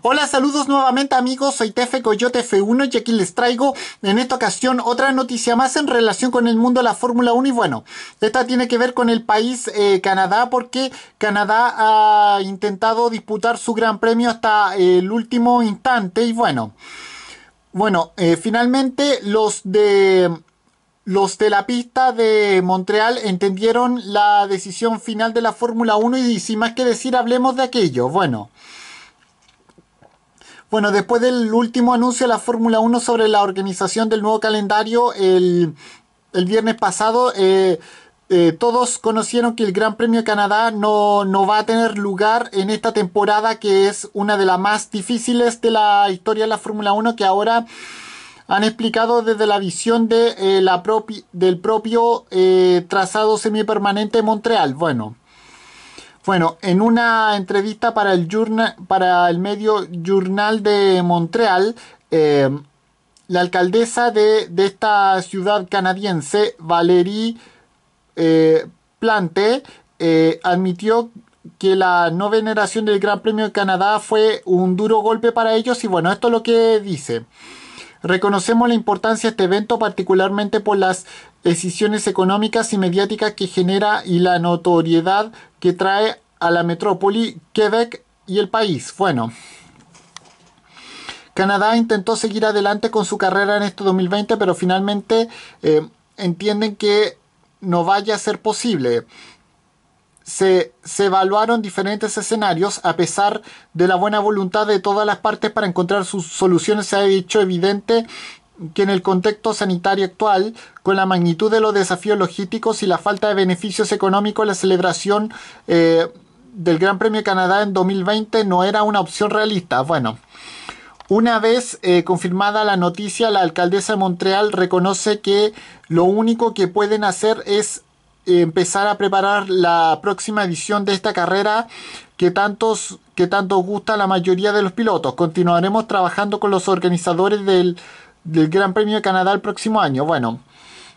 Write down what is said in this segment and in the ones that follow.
Hola, saludos nuevamente amigos, soy Tefe Coyote F1 y aquí les traigo en esta ocasión otra noticia más en relación con el mundo de la Fórmula 1 y bueno, esta tiene que ver con el país eh, Canadá porque Canadá ha intentado disputar su gran premio hasta el último instante y bueno, bueno, eh, finalmente los de... Los de la pista de Montreal entendieron la decisión final de la Fórmula 1 y sin más que decir hablemos de aquello. Bueno, bueno, después del último anuncio de la Fórmula 1 sobre la organización del nuevo calendario, el, viernes pasado eh, eh, todos conocieron que el Gran Premio de Canadá no, va a tener lugar en esta temporada que es una de las más difíciles de la historia de la Fórmula 1 que ahora han explicado desde la visión de, eh, la del propio trazado semipermanente de Montreal. Bueno, bueno, en una entrevista para el, journal, para el medio Journal de Montreal, em, la alcaldesa de, de, esta ciudad canadiense, Valérie eh, Plante, eh, admitió que la no veneración del Gran Premio de Canadá fue un duro golpe para ellos y bueno, esto es lo que dice. Reconocemos la importancia de este evento particularmente por las decisiones económicas y mediáticas que genera y la notoriedad que trae a la metrópoli, Quebec y el país. Bueno. Canadá intentó seguir adelante con su carrera en este 2020, pero finalmente eh, entienden que no vaya a ser posible se, se, evaluaron diferentes escenarios a pesar de la buena voluntad de todas las partes para encontrar sus soluciones. Se ha hecho evidente que en el contexto sanitario actual, con la magnitud de los desafíos logísticos y la falta de beneficios económicos, la celebración eh, del Gran Premio Canadá en 2020 no era una opción realista. Bueno, una vez eh, confirmada la noticia, la alcaldesa de Montreal reconoce que lo único que pueden hacer es empezar a preparar la próxima edición de esta carrera que, tantos, que tanto gusta a la mayoría de los pilotos. Continuaremos trabajando con los organizadores del, del Gran Premio de Canadá el próximo año. Bueno,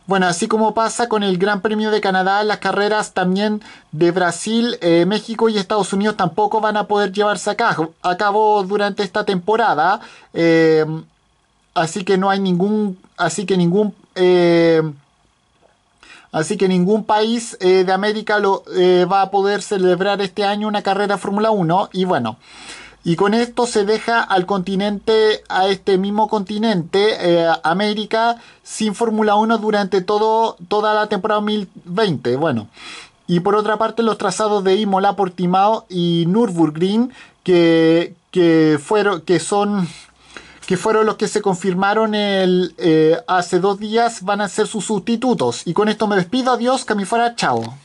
bueno, así como pasa con el Gran Premio de Canadá, las carreras también de Brasil, eh, México y Estados Unidos tampoco van a poder llevarse a cabo, durante esta temporada. Eh, así que no hay ningún, así que ningún eh, Así que ningún país eh, de América lo, eh, va a poder celebrar este año una carrera Fórmula 1. Y bueno, y con esto se deja al continente, a este mismo continente, eh, América, sin Fórmula 1 durante todo, toda la temporada 2020. Bueno. Y por otra parte, los trazados de Imola, Portimao y Nürburgring, que, fueron, que son que fueron los que se confirmaron el, eh, hace dos días, van a ser sus sustitutos. Y con esto me despido, adiós, que a fuera, chao.